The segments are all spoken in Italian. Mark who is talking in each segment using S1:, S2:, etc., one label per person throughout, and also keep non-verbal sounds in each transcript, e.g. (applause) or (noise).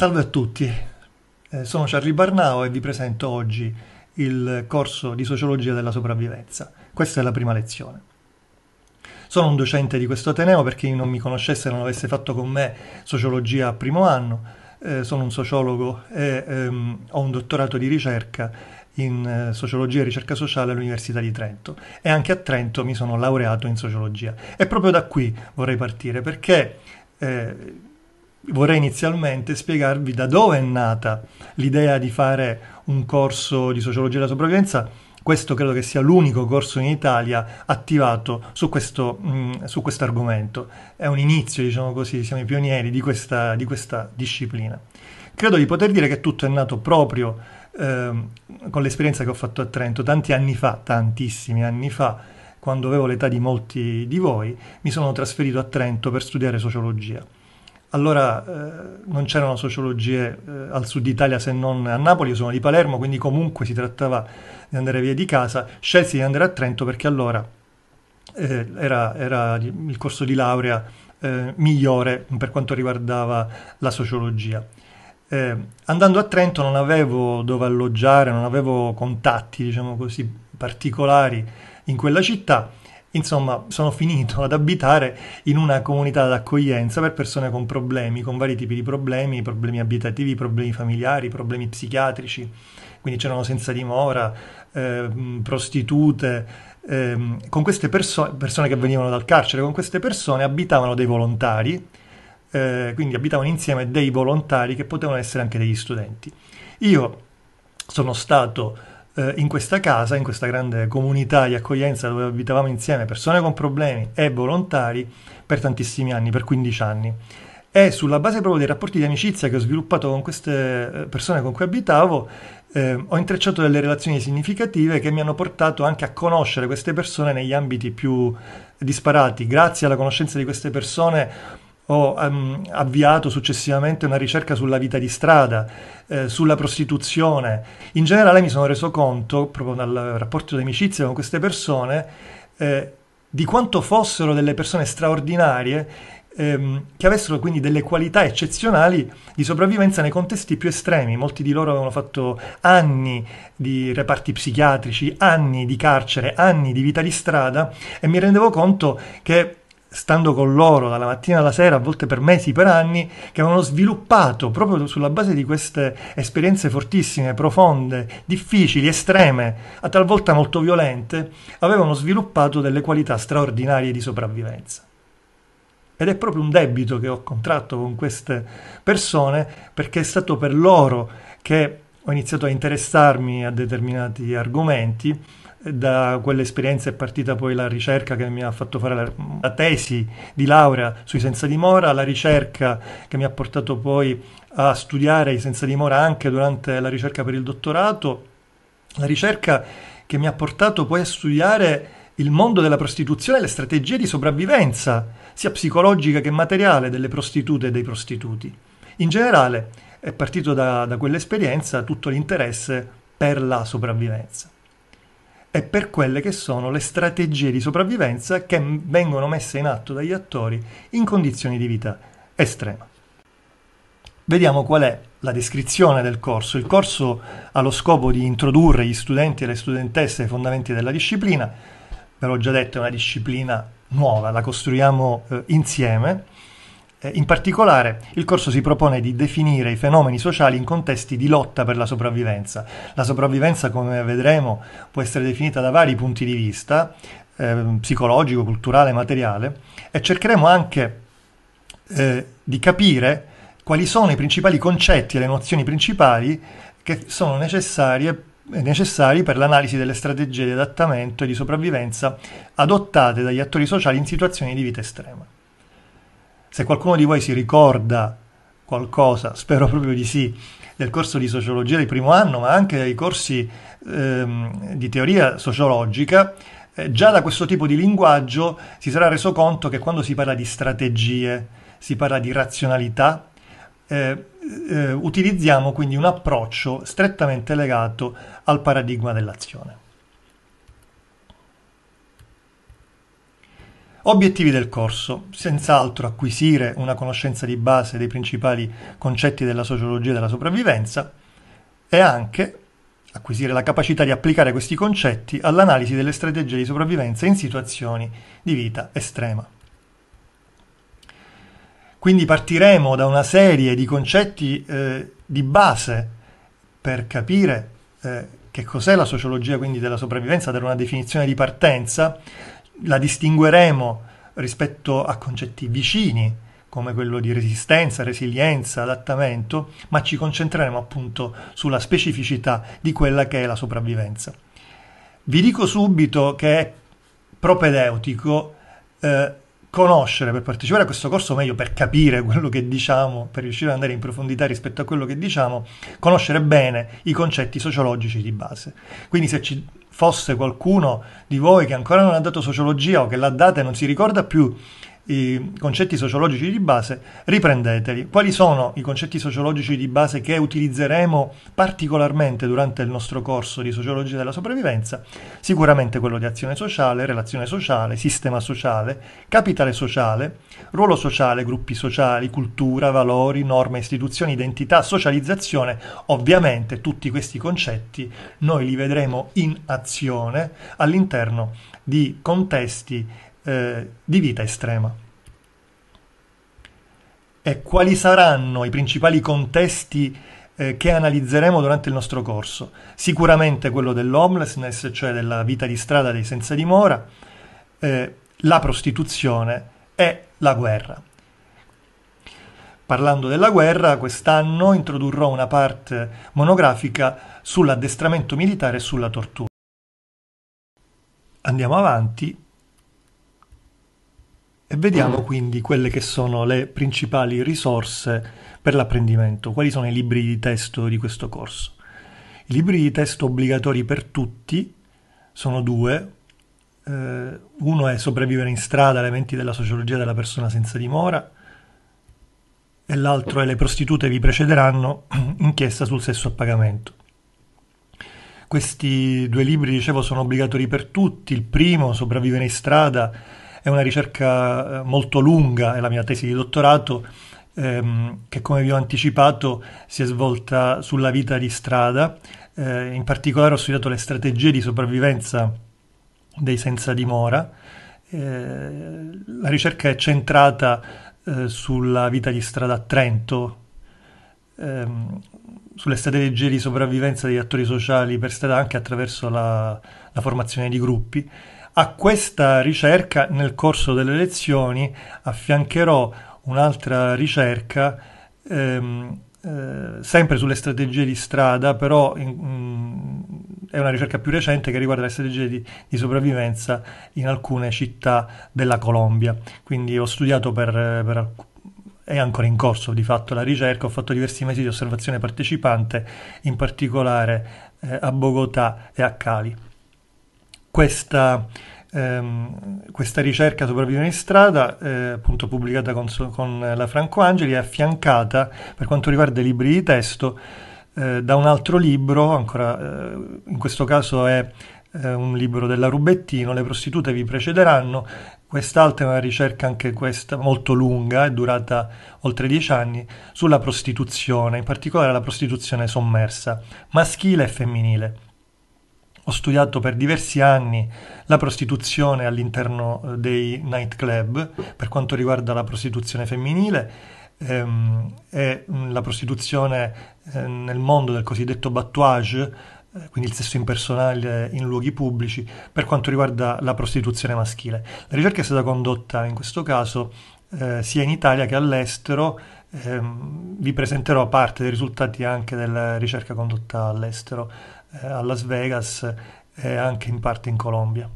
S1: Salve a tutti, eh, sono Charlie Barnao e vi presento oggi il corso di Sociologia della Sopravvivenza. Questa è la prima lezione. Sono un docente di questo Ateneo, per chi non mi conoscesse e non avesse fatto con me sociologia a primo anno, eh, sono un sociologo e ehm, ho un dottorato di ricerca in eh, sociologia e ricerca sociale all'Università di Trento e anche a Trento mi sono laureato in sociologia. E proprio da qui vorrei partire perché eh, vorrei inizialmente spiegarvi da dove è nata l'idea di fare un corso di sociologia della sopravvivenza. Questo credo che sia l'unico corso in Italia attivato su questo, mh, mm, su questo argomento. È un inizio, diciamo così, siamo i pionieri di questa, di questa disciplina. Credo di poter dire che tutto è nato proprio eh, con l'esperienza che ho fatto a Trento tanti anni fa, tantissimi anni fa, quando avevo l'età di molti di voi, mi sono trasferito a Trento per studiare sociologia. Allora eh, non c'erano sociologie eh, al sud Italia se non a Napoli, io sono di Palermo, quindi comunque si trattava di andare via di casa. Scelsi di andare a Trento perché allora eh, era, era, il corso di laurea eh, migliore per quanto riguardava la sociologia. Eh, andando a Trento non avevo dove alloggiare, non avevo contatti, diciamo così, particolari in quella città Insomma, sono finito ad abitare in una comunità d'accoglienza per persone con problemi, con vari tipi di problemi, problemi abitativi, problemi familiari, problemi psichiatrici. Quindi c'erano senza dimora, eh, prostitute. Eh, con queste perso- persone che venivano dal carcere, con queste persone abitavano dei volontari, eh, quindi abitavano insieme dei volontari che potevano essere anche degli studenti. Io sono stato eh, in questa casa, in questa grande comunità di accoglienza dove abitavamo insieme persone con problemi e volontari per tantissimi anni, per 15 anni. E sulla base proprio dei rapporti di amicizia che ho sviluppato con queste eh, persone con cui abitavo, eh, ho intrecciato delle relazioni significative che mi hanno portato anche a conoscere queste persone negli ambiti più disparati. Grazie alla conoscenza di queste persone ho um, avviato successivamente una ricerca sulla vita di strada, eh, sulla prostituzione. In generale mi sono reso conto, proprio dal rapporto di amicizia con queste persone, eh, di quanto fossero delle persone straordinarie ehm, che avessero quindi delle qualità eccezionali di sopravvivenza nei contesti più estremi. Molti di loro avevano fatto anni di reparti psichiatrici, anni di carcere, anni di vita di strada e mi rendevo conto che stando con loro dalla mattina alla sera, a volte per mesi, per anni, che avevano sviluppato proprio sulla base di queste esperienze fortissime, profonde, difficili, estreme, a talvolta molto violente, avevano sviluppato delle qualità straordinarie di sopravvivenza. Ed è proprio un debito che ho contratto con queste persone perché è stato per loro che ho iniziato a interessarmi a determinati argomenti da quell'esperienza è partita poi la ricerca che mi ha fatto fare la, la tesi di laurea sui senza dimora, la ricerca che mi ha portato poi a studiare i senza dimora anche durante la ricerca per il dottorato, la ricerca che mi ha portato poi a studiare il mondo della prostituzione e le strategie di sopravvivenza, sia psicologica che materiale, delle prostitute e dei prostituti. In generale è partito da, da quell'esperienza tutto l'interesse per la sopravvivenza e per quelle che sono le strategie di sopravvivenza che vengono messe in atto dagli attori in condizioni di vita estrema. Vediamo qual è la descrizione del corso. Il corso ha lo scopo di introdurre gli studenti e le studentesse ai fondamenti della disciplina. Ve l'ho già detto, è una disciplina nuova, la costruiamo eh, insieme eh, in particolare, il corso si propone di definire i fenomeni sociali in contesti di lotta per la sopravvivenza. La sopravvivenza, come vedremo, può essere definita da vari punti di vista, eh, psicologico, culturale, materiale, e cercheremo anche eh, di capire quali sono i principali concetti e le nozioni principali che sono eh, necessari per l'analisi delle strategie di adattamento e di sopravvivenza adottate dagli attori sociali in situazioni di vita estrema. Se qualcuno di voi si ricorda qualcosa, spero proprio di sì, del corso di sociologia di primo anno, ma anche dei corsi ehm, di teoria sociologica, eh, già da questo tipo di linguaggio si sarà reso conto che quando si parla di strategie, si parla di razionalità, eh, eh, utilizziamo quindi un approccio strettamente legato al paradigma dell'azione. Obiettivi del corso. Senz'altro acquisire una conoscenza di base dei principali concetti della sociologia della sopravvivenza e anche acquisire la capacità di applicare questi concetti all'analisi delle strategie di sopravvivenza in situazioni di vita estrema. Quindi partiremo da una serie di concetti eh, di base per capire eh, che cos'è la sociologia quindi della sopravvivenza, dare una definizione di partenza la distingueremo rispetto a concetti vicini come quello di resistenza, resilienza, adattamento, ma ci concentreremo appunto sulla specificità di quella che è la sopravvivenza. Vi dico subito che è propedeutico eh, conoscere per partecipare a questo corso, o meglio per capire quello che diciamo, per riuscire ad andare in profondità rispetto a quello che diciamo, conoscere bene i concetti sociologici di base. Quindi se ci fosse qualcuno di voi che ancora non ha dato sociologia o che l'ha data e non si ricorda più i concetti sociologici di base, riprendeteli. Quali sono i concetti sociologici di base che utilizzeremo particolarmente durante il nostro corso di sociologia della sopravvivenza? Sicuramente quello di azione sociale, relazione sociale, sistema sociale, capitale sociale, ruolo sociale, gruppi sociali, cultura, valori, norme, istituzioni, identità, socializzazione. Ovviamente tutti questi concetti noi li vedremo in azione all'interno di contesti eh, di vita estrema. E quali saranno i principali contesti eh, che analizzeremo durante il nostro corso? Sicuramente quello dell'homelessness, cioè della vita di strada dei senza dimora, eh, la prostituzione e la guerra. Parlando della guerra, quest'anno introdurrò una parte monografica sull'addestramento militare e sulla tortura. Andiamo avanti e vediamo quindi quelle che sono le principali risorse per l'apprendimento, quali sono i libri di testo di questo corso. I libri di testo obbligatori per tutti sono due. Eh, uno è Sopravvivere in strada, elementi della sociologia della persona senza dimora, e l'altro è Le prostitute vi precederanno, (clears throat) inchiesta sul sesso a pagamento. Questi due libri, dicevo, sono obbligatori per tutti. Il primo, Sopravvivere in strada, è una ricerca eh, molto lunga, è la mia tesi di dottorato, ehm, che come vi ho anticipato si è svolta sulla vita di strada. Eh, in particolare ho studiato le strategie di sopravvivenza dei senza dimora. Eh, la ricerca è centrata eh, sulla vita di strada a Trento, ehm, sulle strategie di sopravvivenza degli attori sociali per strada anche attraverso la, la formazione di gruppi. A questa ricerca nel corso delle lezioni affiancherò un'altra ricerca ehm, eh, sempre sulle strategie di strada, però in, mh, mm, è una ricerca più recente che riguarda le strategie di, di sopravvivenza in alcune città della Colombia. Quindi ho studiato per, per alc- è ancora in corso di fatto la ricerca, ho fatto diversi mesi di osservazione partecipante, in particolare eh, a Bogotà e a Cali questa, ehm, questa ricerca Sopravvivere in strada, eh, appunto pubblicata con, con, la Franco Angeli, è affiancata per quanto riguarda i libri di testo eh, da un altro libro, ancora eh, in questo caso è eh, un libro della Rubettino, Le prostitute vi precederanno, quest'altra è una ricerca anche questa molto lunga, è durata oltre dieci anni, sulla prostituzione, in particolare la prostituzione sommersa, maschile e femminile ho studiato per diversi anni la prostituzione all'interno eh, dei nightclub per quanto riguarda la prostituzione femminile ehm, e mm, la prostituzione eh, nel mondo del cosiddetto battuage, eh, quindi il sesso impersonale in luoghi pubblici, per quanto riguarda la prostituzione maschile. La ricerca è stata condotta in questo caso eh, sia in Italia che all'estero. Ehm, vi presenterò parte dei risultati anche della ricerca condotta all'estero eh, a Las Vegas e anche in parte in Colombia.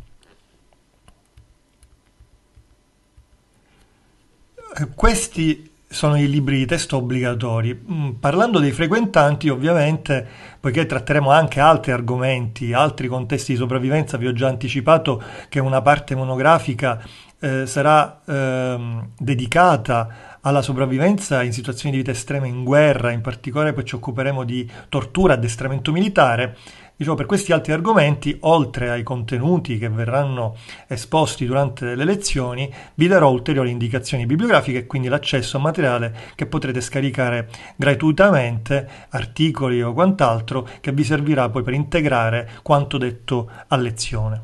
S1: Eh, questi sono i libri di testo obbligatori. Mm, parlando dei frequentanti, ovviamente, poiché tratteremo anche altri argomenti, altri contesti di sopravvivenza, vi ho già anticipato che una parte monografica eh, sarà eh, dedicata alla sopravvivenza in situazioni di vita estrema in guerra, in particolare poi ci occuperemo di tortura, addestramento militare. Diciamo, per questi altri argomenti, oltre ai contenuti che verranno esposti durante le lezioni, vi darò ulteriori indicazioni bibliografiche e quindi l'accesso a materiale che potrete scaricare gratuitamente, articoli o quant'altro, che vi servirà poi per integrare quanto detto a lezione.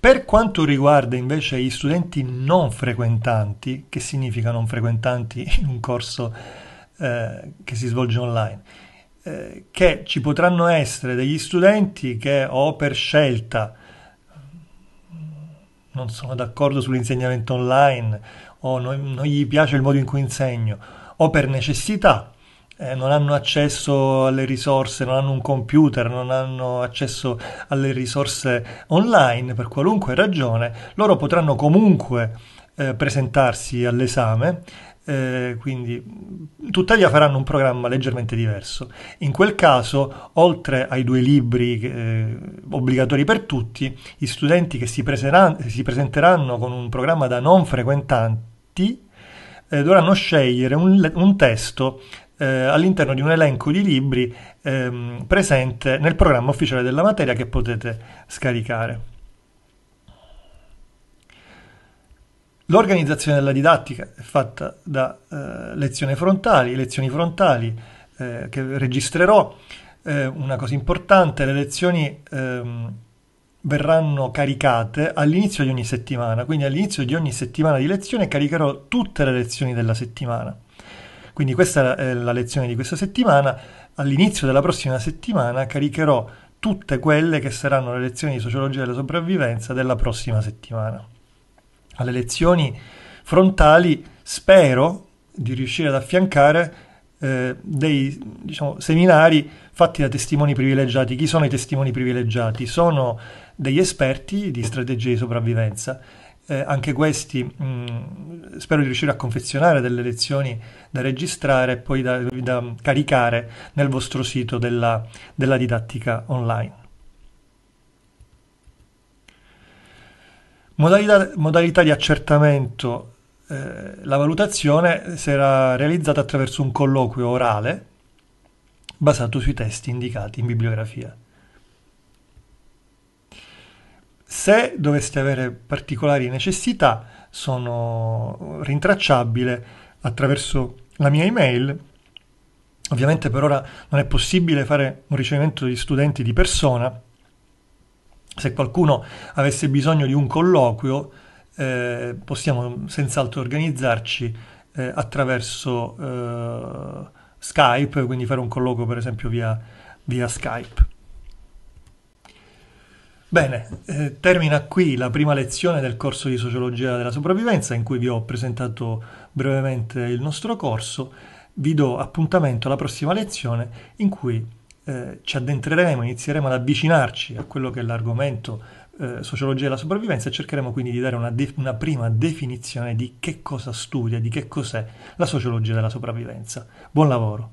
S1: Per quanto riguarda invece gli studenti non frequentanti, che significa non frequentanti in un corso eh, che si svolge online? Eh, che ci potranno essere degli studenti che o per scelta non sono d'accordo sull'insegnamento online o non, non gli piace il modo in cui insegno o per necessità eh, non hanno accesso alle risorse, non hanno un computer, non hanno accesso alle risorse online per qualunque ragione, loro potranno comunque eh, presentarsi all'esame eh, quindi tuttavia faranno un programma leggermente diverso. In quel caso, oltre ai due libri eh, obbligatori per tutti, gli studenti che si, si presenteranno con un programma da non frequentanti eh, dovranno scegliere un, un testo eh, all'interno di un elenco di libri ehm, presente nel programma ufficiale della materia che potete scaricare. L'organizzazione della didattica è fatta da eh, lezioni frontali, lezioni frontali eh, che registrerò. Eh, una cosa importante, le lezioni ehm, verranno caricate all'inizio di ogni settimana, quindi all'inizio di ogni settimana di lezione caricherò tutte le lezioni della settimana. Quindi questa è eh, la lezione di questa settimana. All'inizio della prossima settimana caricherò tutte quelle che saranno le lezioni di sociologia della sopravvivenza della prossima settimana. Alle lezioni frontali spero di riuscire ad affiancare eh, dei diciamo, seminari fatti da testimoni privilegiati. Chi sono i testimoni privilegiati? Sono degli esperti di strategie di sopravvivenza eh, anche questi mh, mm, spero di riuscire a confezionare delle lezioni da registrare e poi da, da caricare nel vostro sito della, della didattica online. Modalità, modalità di accertamento. Eh, la valutazione sarà realizzata attraverso un colloquio orale basato sui testi indicati in bibliografia. Se doveste avere particolari necessità, sono rintracciabile attraverso la mia email. Ovviamente per ora non è possibile fare un ricevimento di studenti di persona. Se qualcuno avesse bisogno di un colloquio, eh, possiamo senz'altro organizzarci eh, attraverso eh, Skype, quindi fare un colloquio per esempio via, via Skype. Bene, eh, termina qui la prima lezione del corso di sociologia della sopravvivenza in cui vi ho presentato brevemente il nostro corso. Vi do appuntamento alla prossima lezione in cui eh, ci addentreremo, inizieremo ad avvicinarci a quello che è l'argomento eh, sociologia della sopravvivenza e cercheremo quindi di dare una, de- una prima definizione di che cosa studia, di che cos'è la sociologia della sopravvivenza. Buon lavoro!